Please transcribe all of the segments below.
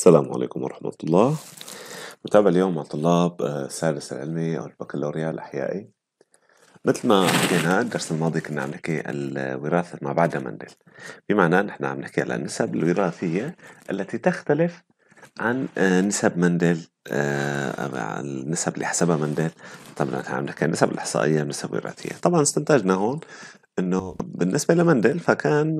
السلام عليكم ورحمة الله متابع اليوم مع طلاب السادس آه، العلمي أو البكالوريا الأحيائي مثل ما حكينا الدرس الماضي كنا عم نحكي الوراثة ما بعد مندل بمعنى نحن عم نحكي على النسب الوراثية التي تختلف عن آه، نسب مندل آه، النسب اللي حسبها مندل طبعا نحن عم نحكي النسب الإحصائية النسب الوراثية طبعا استنتجنا هون انه بالنسبة لمندل فكان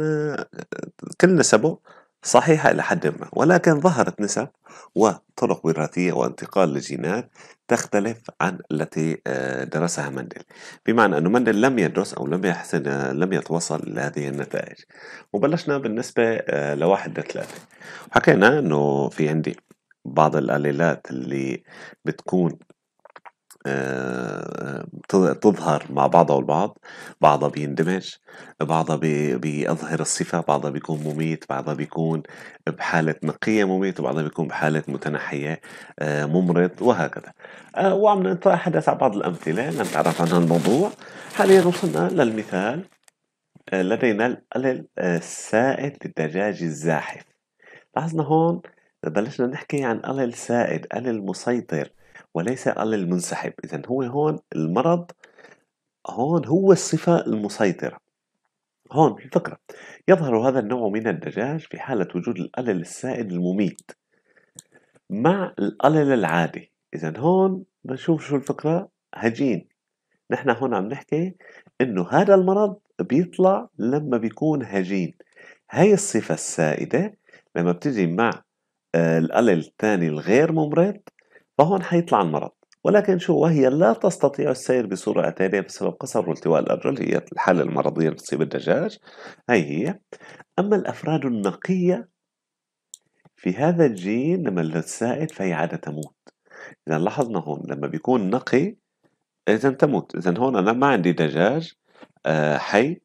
كل نسبه صحيحة إلى حد ما ولكن ظهرت نسب وطرق وراثية وانتقال للجينات تختلف عن التي آه، درسها مندل بمعنى أنه مندل لم يدرس أو لم يحسن آه، لم يتوصل لهذه النتائج وبلشنا بالنسبة آه، لواحد لثلاثة حكينا أنه في عندي بعض الاليلات اللي بتكون آه، آه، تظهر مع بعضها والبعض بعضها بيندمج بعضها بي... بيظهر الصفة بعضها بيكون مميت بعضها بيكون بحالة نقية مميت وبعضها بيكون بحالة متنحية آه، ممرض وهكذا وعم نتحدث عن بعض الأمثلة لنتعرف عن الموضوع حاليا وصلنا للمثال لدينا السائد للدجاج الزاحف لاحظنا هون بلشنا نحكي عن قلل سائد قلل مسيطر وليس على المنسحب إذا هو هون المرض هون هو الصفة المسيطرة هون الفكرة يظهر هذا النوع من الدجاج في حالة وجود الألل السائد المميت مع الألل العادي إذا هون بنشوف شو الفكرة هجين نحن هون عم نحكي إنه هذا المرض بيطلع لما بيكون هجين هاي الصفة السائدة لما بتجي مع آه، الألل الثاني الغير ممرض فهون حيطلع المرض ولكن شو وهي لا تستطيع السير بصورة أتينية بسبب قصر والتواء الأرجل هي الحالة المرضية اللي بتصيب الدجاج هي هي أما الأفراد النقية في هذا الجين لما السائد فهي عادة تموت إذا لاحظنا هون لما بيكون نقي إذا تموت إذا هون أنا ما عندي دجاج آه، حي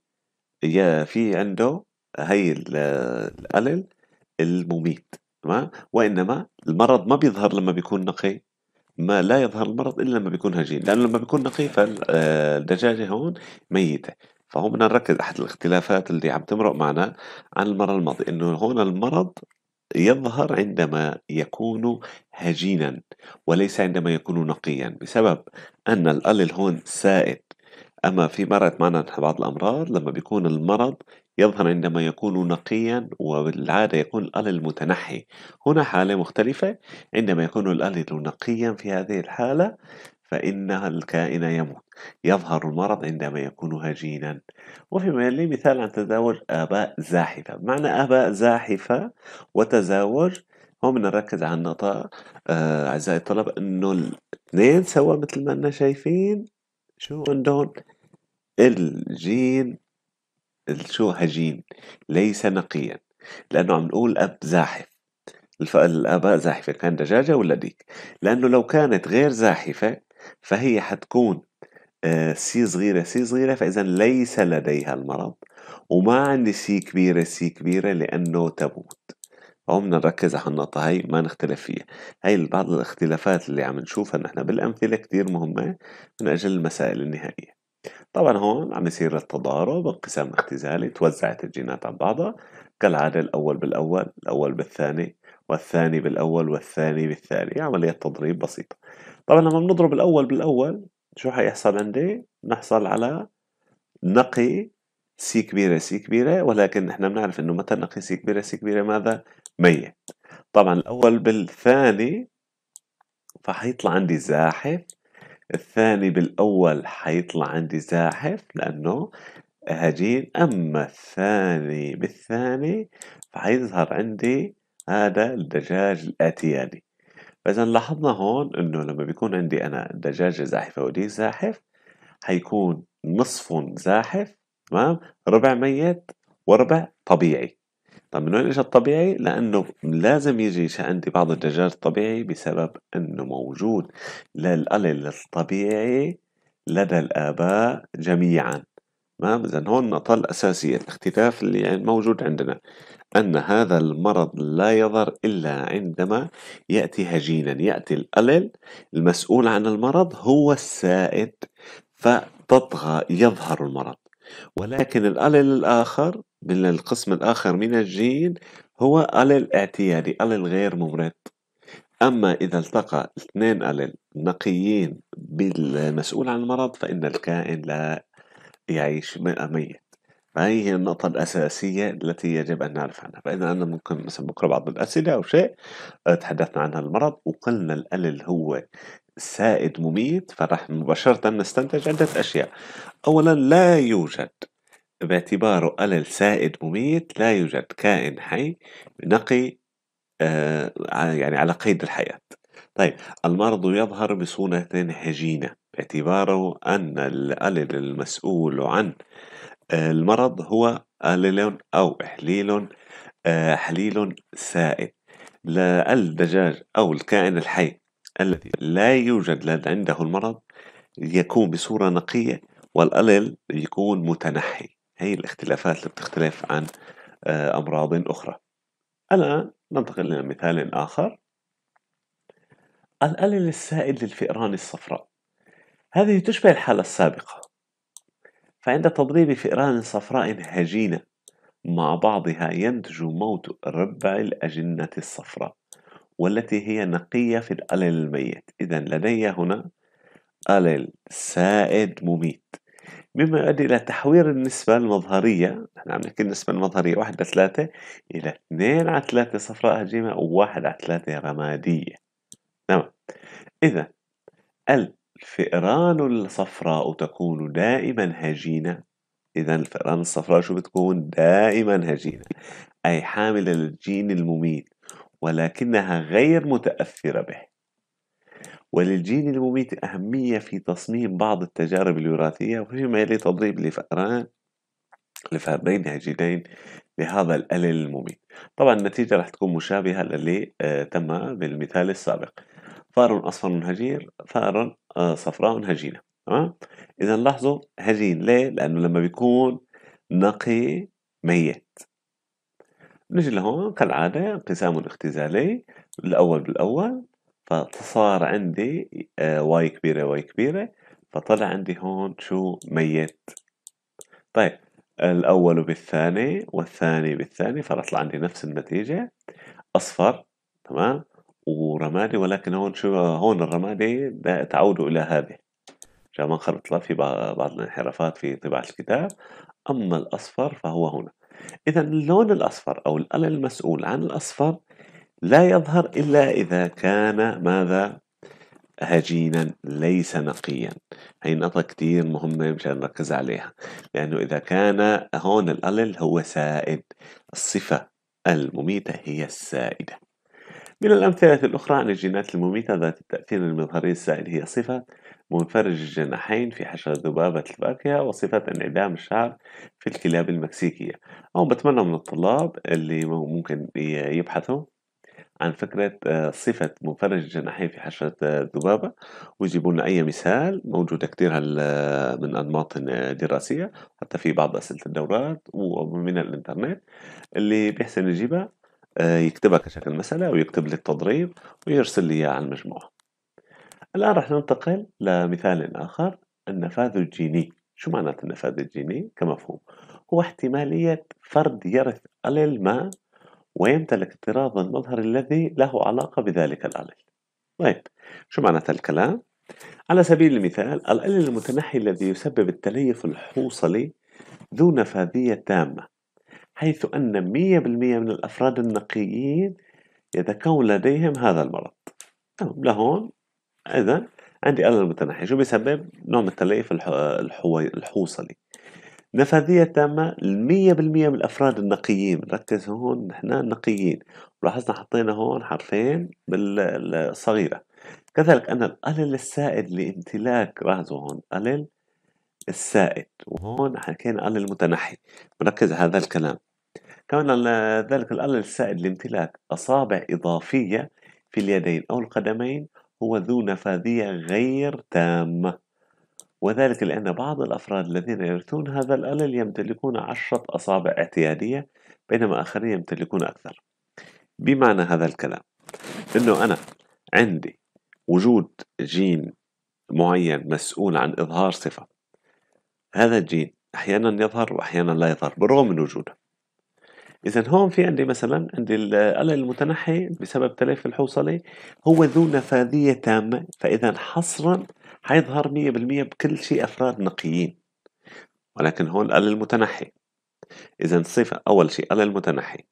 في عنده هي آه، الألل المميت تمام وانما المرض ما بيظهر لما بيكون نقي ما لا يظهر المرض الا لما بيكون هجين لانه لما بيكون نقي فالدجاجه آه، هون ميته فهون بدنا نركز احد الاختلافات اللي عم تمرق معنا عن المره الماضيه انه هون المرض يظهر عندما يكون هجينا وليس عندما يكون نقيا بسبب ان الالل هون سائد اما في مرت معنا بعض الامراض لما بيكون المرض يظهر عندما يكون نقيا وبالعادة يكون الأل المتنحي هنا حالة مختلفة عندما يكون الأل نقيا في هذه الحالة فإن الكائن يموت يظهر المرض عندما يكون هجينا وفي يلي مثال عن تزاوج آباء زاحفة معنى آباء زاحفة وتزاوج هو من نركز على النقطة آه، أعزائي الطلبة إنه الاثنين سوا مثل ما أنا شايفين شو عندهم الجين شو هجين ليس نقيا لأنه عم نقول أب زاحف الآباء زاحفة كان دجاجة ولا ديك لأنه لو كانت غير زاحفة فهي حتكون آه، سي صغيرة سي صغيرة فإذا ليس لديها المرض وما عندي سي كبيرة سي كبيرة لأنه تموت أو بدنا نركز على النقطة هاي ما نختلف فيها هاي بعض الاختلافات اللي عم نشوفها نحن بالأمثلة كتير مهمة من أجل المسائل النهائية طبعا هون عم يصير التضارب انقسام اختزالي توزعت الجينات عن بعضها كالعادة الأول بالأول الأول بالثاني والثاني بالأول والثاني بالثاني عملية تضريب بسيطة طبعا لما بنضرب الأول بالأول شو حيحصل عندي نحصل على نقي سي كبيرة سي كبيرة ولكن نحن بنعرف انه متى نقي سي كبيرة سي كبيرة ماذا ميت طبعا الأول بالثاني فحيطلع عندي زاحف الثاني بالأول حيطلع عندي زاحف لأنه هجين آه، أما الثاني بالثاني فحيظهر عندي هذا الدجاج الآتياني فإذا لاحظنا هون إنه لما بيكون عندي أنا دجاجة زاحفة ودي زاحف حيكون نصف زاحف تمام ربع ميت وربع طبيعي طب من وين اجى الطبيعي؟ لأنه لازم يجي عندي بعض الدجاج الطبيعي بسبب أنه موجود للقلل الطبيعي لدى الآباء جميعا تمام إذا هون النقطة الأساسية الاختلاف اللي يعني موجود عندنا أن هذا المرض لا يظهر إلا عندما يأتي هجينا يأتي الالل المسؤول عن المرض هو السائد فتطغى يظهر المرض ولكن الالل الآخر من القسم الآخر من الجين هو ألل اعتيادي ألل غير ممرض أما إذا التقى اثنين ألل نقيين بالمسؤول عن المرض فإن الكائن لا يعيش ميت فهي هي النقطة الأساسية التي يجب أن نعرف عنها فإذا أنا ممكن مثلا بكرة بعض الأسئلة أو شيء آه، تحدثنا عن المرض وقلنا الألل هو سائد مميت فراح مباشرة نستنتج عدة أشياء أولا لا يوجد باعتباره ألل سائد مميت لا يوجد كائن حي نقي آه، يعني على قيد الحياة طيب المرض يظهر بصورة هجينة باعتباره أن الألل المسؤول عن آه، المرض هو ألل أو إحليل آه، حليل سائد الدجاج أو الكائن الحي الذي لا يوجد عنده المرض يكون بصورة نقية والألل يكون متنحي هي الاختلافات اللي بتختلف عن آه، أمراض أخرى الآن ننتقل إلى مثال آخر الألل السائد للفئران الصفراء هذه تشبه الحالة السابقة فعند تضريب فئران صفراء هجينة مع بعضها ينتج موت ربع الأجنة الصفراء والتي هي نقية في الألل الميت إذا لدي هنا ألل سائد مميت مما يؤدي إلى تحوير النسبة المظهرية نحن عم نحكي النسبة المظهرية واحد ثلاثة إلى اثنين على ثلاثة صفراء هجيمة وواحد على ثلاثة رمادية تمام نعم. إذا الفئران الصفراء تكون دائما هجينة إذا الفئران الصفراء شو بتكون دائما هجينة أي حاملة للجين المميت ولكنها غير متأثرة به وللجين المميت أهمية في تصميم بعض التجارب الوراثية وفيما يلي تضريب لفأران لفهمين عجينين لهذا الألل المميت طبعا النتيجة راح تكون مشابهة للي آه، تم بالمثال السابق فار أصفر هجير فار آه، صفراء هجينة تمام إذا لاحظوا هجين ليه؟ لأنه لما بيكون نقي ميت نجي لهون كالعادة انقسام اختزالي الأول بالأول فصار عندي آه، واي كبيرة واي كبيرة فطلع عندي هون شو ميت طيب الأول بالثاني والثاني بالثاني فطلع عندي نفس النتيجة أصفر تمام ورمادي ولكن هون شو هون الرمادي تعود إلى هذه عشان ما نخربط في بعض الانحرافات في طباعة الكتاب أما الأصفر فهو هنا إذا اللون الأصفر أو الألة المسؤول عن الأصفر لا يظهر إلا إذا كان ماذا هجينا ليس نقيا هي نقطة كتير مهمة مشان نركز عليها لأنه إذا كان هون الألل هو سائد الصفة المميتة هي السائدة من الأمثلة الأخرى عن الجينات المميتة ذات التأثير المظهري السائد هي صفة منفرج الجناحين في حشرة ذبابة الفاكهة وصفة انعدام الشعر في الكلاب المكسيكية أو بتمنى من الطلاب اللي ممكن يبحثوا عن فكرة آه، صفة منفرج الجناحين في حشرة الذبابة آه، ويجيبوا لنا أي مثال موجودة كثير آه، من أنماط دراسية حتى في بعض أسئلة الدورات ومن الإنترنت اللي بيحسن يجيبها يكتبها كشكل مسألة ويكتب لي التضريب ويرسل لي إياها على المجموعة الآن رح ننتقل لمثال آخر النفاذ الجيني شو معنى النفاذ الجيني كمفهوم هو احتمالية فرد يرث علل ما ويمتلك اضطرابا المظهر الذي له علاقة بذلك العلل طيب شو معناتها الكلام؟ على سبيل المثال العلل المتنحي الذي يسبب التليف الحوصلي ذو نفاذية تامة حيث أن 100% من الأفراد النقيين يتكون لديهم هذا المرض طيب، لهون إذا عندي علل متنحي شو بيسبب؟ نوع من التليف الحوصلي نفاذية تامة المية بالمية من الأفراد النقيين نركز هون نحن نقيين لاحظنا حطينا هون حرفين بالصغيرة كذلك أن القلل السائد لامتلاك لاحظوا هون قلل السائد وهون حكينا قلل المتنحي مركز هذا الكلام كمان ذلك القلل السائد لامتلاك أصابع إضافية في اليدين أو القدمين هو ذو نفاذية غير تامة وذلك لأن بعض الأفراد الذين يرثون هذا الألل يمتلكون عشرة أصابع اعتيادية بينما آخرين يمتلكون أكثر بمعنى هذا الكلام أنه أنا عندي وجود جين معين مسؤول عن إظهار صفة هذا الجين أحيانا يظهر وأحيانا لا يظهر بالرغم من وجوده إذا هون في عندي مثلا عندي الألل المتنحي بسبب تلف الحوصلة هو ذو نفاذية تامة فإذا حصرا حيظهر 100% بكل شيء أفراد نقيين ولكن هون قال المتنحي إذا صفة أول شيء قال المتنحي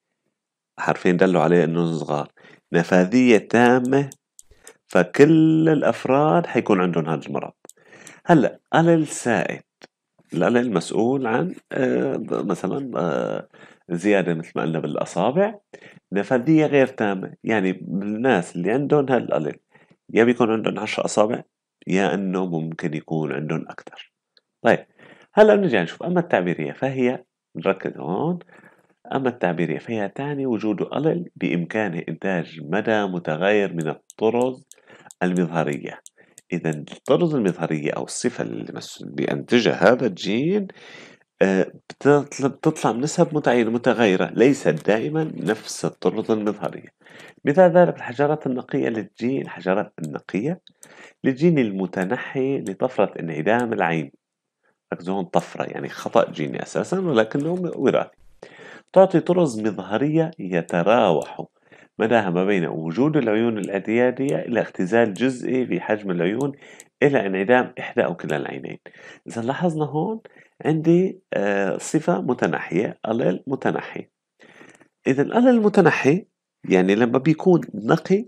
حرفين دلوا عليه أنه صغار نفاذية تامة فكل الأفراد حيكون عندهم هذا المرض هلا قال السائد قال المسؤول عن آه، مثلا آه، زيادة مثل ما قلنا بالأصابع نفاذية غير تامة يعني الناس اللي عندهم هالقلل يا بيكون عندهم عشر أصابع يا أنه ممكن يكون عندهم أكثر طيب هلا نرجع نشوف أما التعبيرية فهي نركز هون أما التعبيرية فهي تعني وجود قلل بإمكانه إنتاج مدى متغير من الطرز المظهرية إذا الطرز المظهرية أو الصفة اللي بينتجها هذا الجين آه، بتطلع بنسب متعينة متغيرة ليست دائما نفس الطرز المظهرية مثال ذلك الحجرات النقية للجين الحجرات النقية للجيني المتنحي لطفرة انعدام العين ركزوا هون طفرة يعني خطأ جيني أساسا ولكنه وراثي تعطي طرز مظهرية يتراوح مداها ما بين وجود العيون الاعتيادية إلى اختزال جزئي في حجم العيون إلى انعدام إحدى أو كلا العينين إذا لاحظنا هون عندي آه، صفة متنحية ألل متنحي إذا ألل المتنحي يعني لما بيكون نقي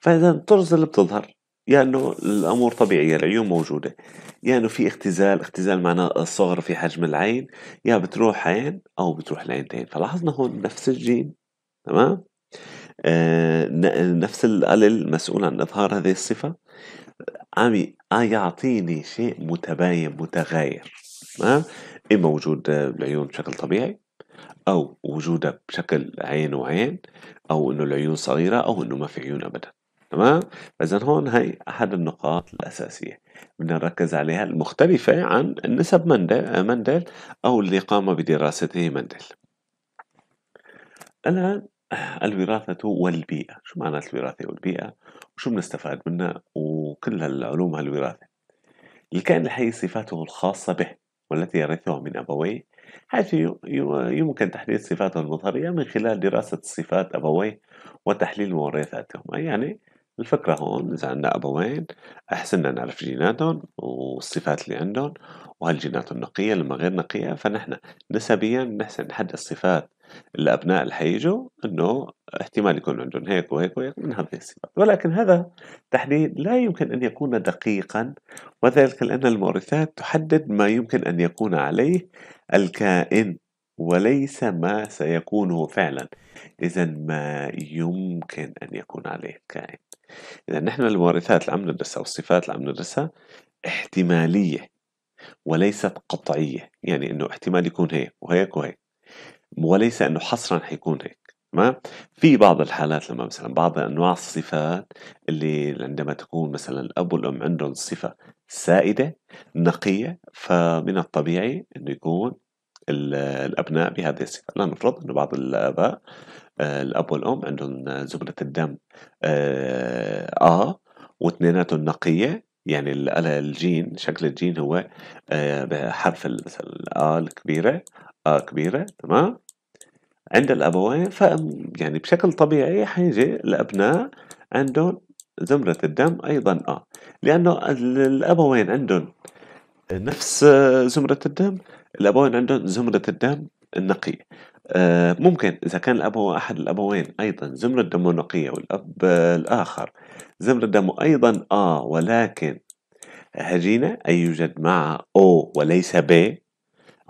فإذا الطرز اللي بتظهر يا انه الامور طبيعيه العيون موجوده يا انه في اختزال اختزال معناه صغر في حجم العين يا بتروح عين او بتروح العينتين فلاحظنا هون نفس الجين تمام آه نفس القلل مسؤول عن اظهار هذه الصفه عم آه، يعطيني شيء متباين متغاير تمام اما وجود العيون بشكل طبيعي او وجودها بشكل عين وعين او انه العيون صغيره او انه ما في عيون ابدا تمام اذا هون هي احد النقاط الاساسيه بدنا نركز عليها المختلفه عن نسب مندل آه، او اللي قام بدراسته مندل الان آه، الوراثه والبيئه شو معنات الوراثه والبيئه وشو بنستفاد منها وكل العلوم هالوراثه الكائن الحي صفاته الخاصه به والتي يرثها من ابويه حيث يمكن تحديد صفاته المظهرية من خلال دراسة صفات أبويه وتحليل مورثاتهم يعني الفكرة هون إذا عندنا أبوين أحسننا نعرف جيناتهم والصفات اللي عندهم وهل جيناتهم نقية لما غير نقية فنحن نسبيا بنحسن نحدد الصفات الأبناء اللي حيجوا إنه احتمال يكون عندهم هيك وهيك وهيك من هذه الصفات ولكن هذا تحديد لا يمكن أن يكون دقيقا وذلك لأن المورثات تحدد ما يمكن أن يكون عليه الكائن وليس ما سيكونه فعلا إذا ما يمكن أن يكون عليه الكائن إذا نحن المورثات اللي عم ندرسها والصفات اللي عم ندرسها احتمالية وليست قطعية يعني إنه احتمال يكون هيك وهيك وهيك وليس إنه حصرا حيكون هيك تمام في بعض الحالات لما مثلا بعض انواع الصفات اللي عندما تكون مثلا الاب والام عندهم صفه سائده نقيه فمن الطبيعي انه يكون الأبناء بهذه الصفة لنفرض انه بعض الآباء آه، الأب والأم عندهم زبرة الدم آه،, آه واثنيناتهم نقية يعني الجين شكل الجين هو آه، بحرف مثلا آ الكبيرة آ كبيرة تمام عند الأبوين ف يعني بشكل طبيعي حيجي الأبناء عندهم زمرة الدم أيضا آ لأنه الأبوين عندهم نفس زمرة الدم الأبوين عندهم زمرة الدم النقية آه، ممكن إذا كان الأبو أحد الأبوين أيضا زمرة دمه نقية والأب الآخر زمرة دمه أيضا اه ولكن هجينة أي يوجد مع أو وليس ب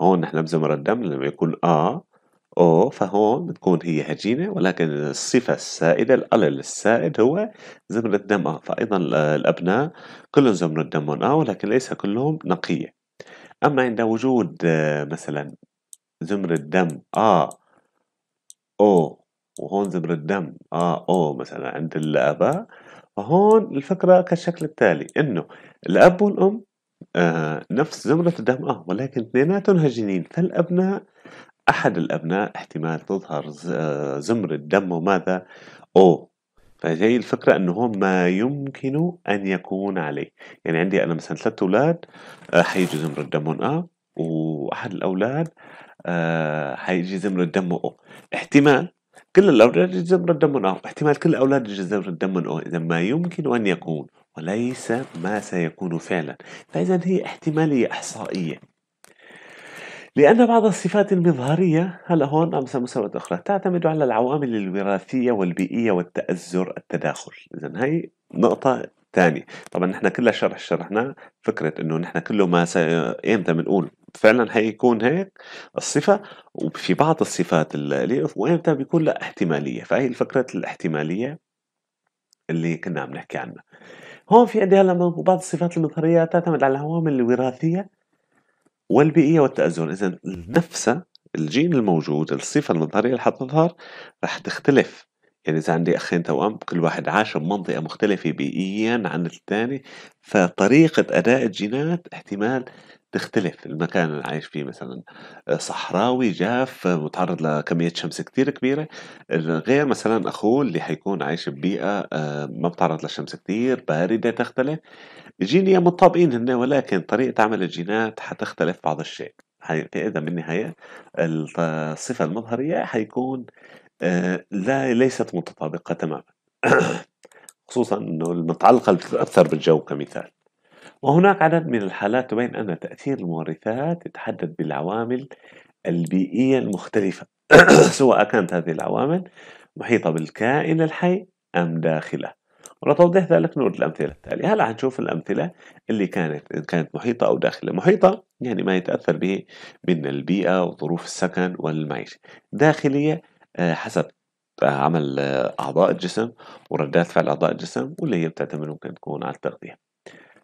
هون نحن بزمرة الدم لما يكون اه أو فهون بتكون هي هجينة ولكن الصفة السائدة الألل السائد هو زمرة دم اه فأيضا الأبناء كلهم زمرة دم اه ولكن ليس كلهم نقية أما عند وجود آه، مثلا زمرة دم آ أو وهون زمرة دم آ أو مثلا عند الآباء فهون الفكرة كالشكل التالي إنه الأب والأم آه نفس زمرة الدم آه ولكن اثنيناتهم هجينين فالأبناء أحد الأبناء احتمال تظهر آه، زمرة دم وماذا أو فهي الفكرة أنه هو ما يمكن ان يكون عليه يعني عندي انا مثلا ثلاثة اولاد حيجي زمرة دمهم اه واحد الاولاد حيجي زمر دمه آه، او احتمال كل الاولاد يجي زمر دمهم اه احتمال كل الاولاد يجي زمر دمهم او اذا ما يمكن ان يكون وليس ما سيكون فعلا فاذا هي احتمالية احصائية لأن بعض الصفات المظهرية هلا هون أمس مسألة أخرى تعتمد على العوامل الوراثية والبيئية والتأزر التداخل إذا هي نقطة ثانية طبعا نحن كل شرح شرحناه فكرة إنه نحن كله ما إمتى بنقول فعلا حيكون هيك الصفة وفي بعض الصفات اللي وإمتى بيكون لها احتمالية فهي الفكرة الاحتمالية اللي كنا عم نحكي عنها هون في عندي هلا بعض الصفات المظهرية تعتمد على العوامل الوراثية والبيئية والتأذن إذا نفسها الجين الموجود الصفة المظهرية اللي حتظهر رح تختلف يعني إذا عندي أخين توأم كل واحد عاش بمنطقة مختلفة بيئيا عن الثاني فطريقة أداء الجينات احتمال تختلف المكان اللي عايش فيه مثلا آه، صحراوي جاف آه، متعرض لكمية شمس كتير كبيرة غير مثلا أخوه اللي حيكون عايش ببيئة آه، ما بتعرض للشمس كتير باردة تختلف جينيا متطابقين هن ولكن طريقة عمل الجينات حتختلف بعض الشيء إذا بالنهاية الصفة المظهرية حيكون لا ليست متطابقة تماما خصوصا انه المتعلقة بتتأثر بالجو كمثال وهناك عدد من الحالات تبين أن تأثير المورثات يتحدد بالعوامل البيئية المختلفة سواء كانت هذه العوامل محيطة بالكائن الحي أم داخله ولتوضيح ذلك نورد الأمثلة التالية هلا هنشوف الأمثلة اللي كانت إن كانت محيطة أو داخلة محيطة يعني ما يتأثر به من البيئة وظروف السكن والمعيشة داخلية آه، حسب آه، عمل آه، أعضاء الجسم وردات فعل أعضاء الجسم واللي هي بتعتمد ممكن تكون على التغذية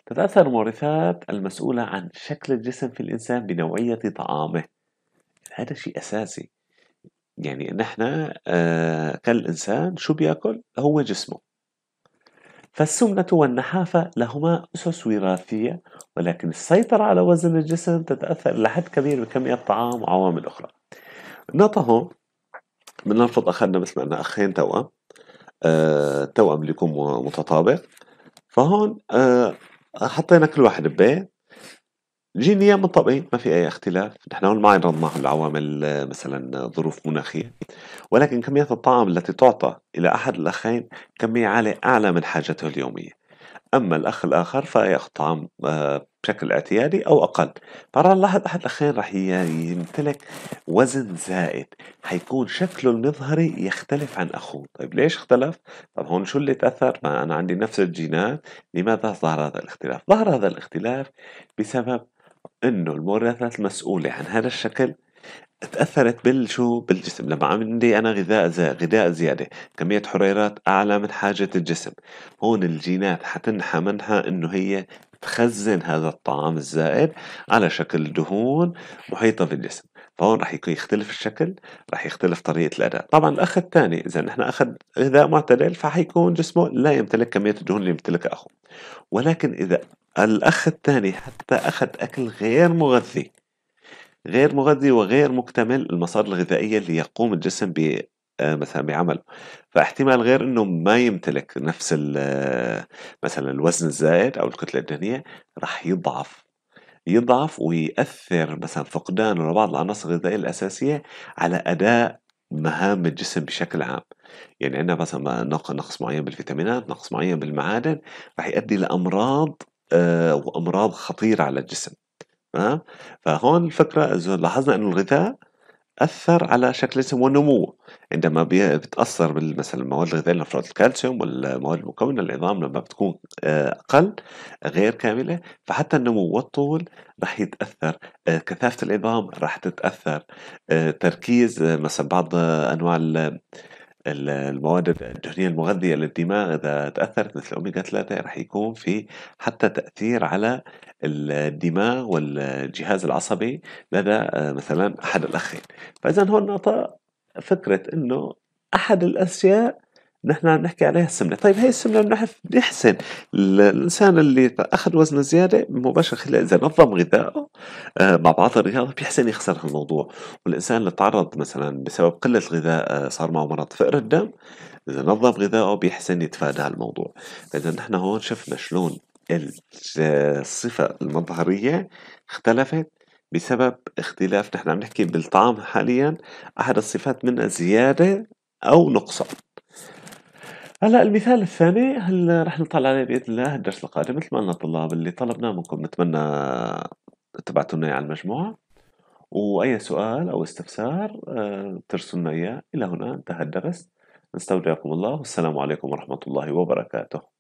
تتأثر المورثات المسؤولة عن شكل الجسم في الإنسان بنوعية طعامه هذا شيء أساسي يعني نحن آه كالإنسان شو بيأكل هو جسمه فالسمنة والنحافة لهما أسس وراثية ولكن السيطرة على وزن الجسم تتأثر لحد كبير بكمية الطعام وعوامل أخرى نقطة هون نرفض أخذنا مثل ما قلنا أخين توأم آه توأم اللي يكون متطابق فهون آه حطينا كل واحد ببيت جينيا منطبقين إيه، ما في اي اختلاف نحن هون ما عرض العوامل آه، مثلا آه، ظروف مناخيه ولكن كميات الطعام التي تعطى الى احد الاخين كميه عاليه اعلى من حاجته اليوميه أما الأخ الآخر فيأخذ طعام آه، بشكل اعتيادي أو أقل فراح نلاحظ أحد الأخين راح يمتلك وزن زائد حيكون شكله المظهري يختلف عن أخوه طيب ليش اختلف؟ طب هون شو اللي تأثر؟ ما أنا عندي نفس الجينات لماذا ظهر هذا الاختلاف؟ ظهر هذا الاختلاف بسبب انه المورثات المسؤولة عن هذا الشكل اتأثرت بالشو بالجسم لما عندي أنا غذاء زي غذاء زيادة كمية حريرات أعلى من حاجة الجسم هون الجينات حتنحى منها إنه هي تخزن هذا الطعام الزائد على شكل دهون محيطة بالجسم فهون رح يختلف الشكل رح يختلف طريقة الأداء طبعا الأخ الثاني إذا نحن أخذ غذاء معتدل فحيكون جسمه لا يمتلك كمية الدهون اللي يمتلكها أخوه ولكن إذا الأخ الثاني حتى أخذ أكل غير مغذي غير مغذي وغير مكتمل المصادر الغذائية اللي يقوم الجسم ب آه، مثلا بعمله فاحتمال غير انه ما يمتلك نفس آه، مثلا الوزن الزائد او الكتله الدهنيه راح يضعف يضعف ويأثر مثلا فقدانه لبعض العناصر الغذائيه الاساسيه على اداء مهام الجسم بشكل عام يعني عندنا مثلا نقص معين بالفيتامينات نقص معين بالمعادن راح يؤدي لامراض آه، وامراض خطيره على الجسم تمام فهون الفكرة إذا لاحظنا إنه الغذاء أثر على شكل الجسم والنمو عندما بتأثر مثلا المواد الغذائية نفرض الكالسيوم والمواد المكونة للعظام لما بتكون آه، أقل غير كاملة فحتى النمو والطول رح يتأثر آه، كثافة العظام رح تتأثر آه، تركيز مثلا بعض أنواع المواد الدهنية المغذية للدماغ إذا تأثرت مثل أوميجا 3 رح يكون في حتى تأثير على الدماغ والجهاز العصبي لدى آه، مثلا أحد الأخين فإذا هون فكرة أنه أحد الأشياء نحن نحكي عليها السمنه، طيب هي السمنه بنحسن الانسان اللي اخذ وزنه زياده مباشره خلال اذا نظم غذائه آه، مع بعض الرياضه بيحسن يخسر هالموضوع، والانسان اللي تعرض مثلا بسبب قله الغذاء آه، صار معه مرض فقر الدم اذا نظم غذائه بيحسن يتفادى هالموضوع، فاذا نحن هون شفنا شلون الصفه المظهريه اختلفت بسبب اختلاف نحن عم نحكي بالطعام حاليا احد الصفات منها زياده او نقصان هلا المثال الثاني هلا رح نطلع عليه باذن الله الدرس القادم مثل ما قلنا الطلاب اللي طلبناه منكم نتمنى تبعتوا لنا على المجموعه واي سؤال او استفسار آه، ترسلوا لنا اياه الى هنا انتهى الدرس نستودعكم الله والسلام عليكم ورحمه الله وبركاته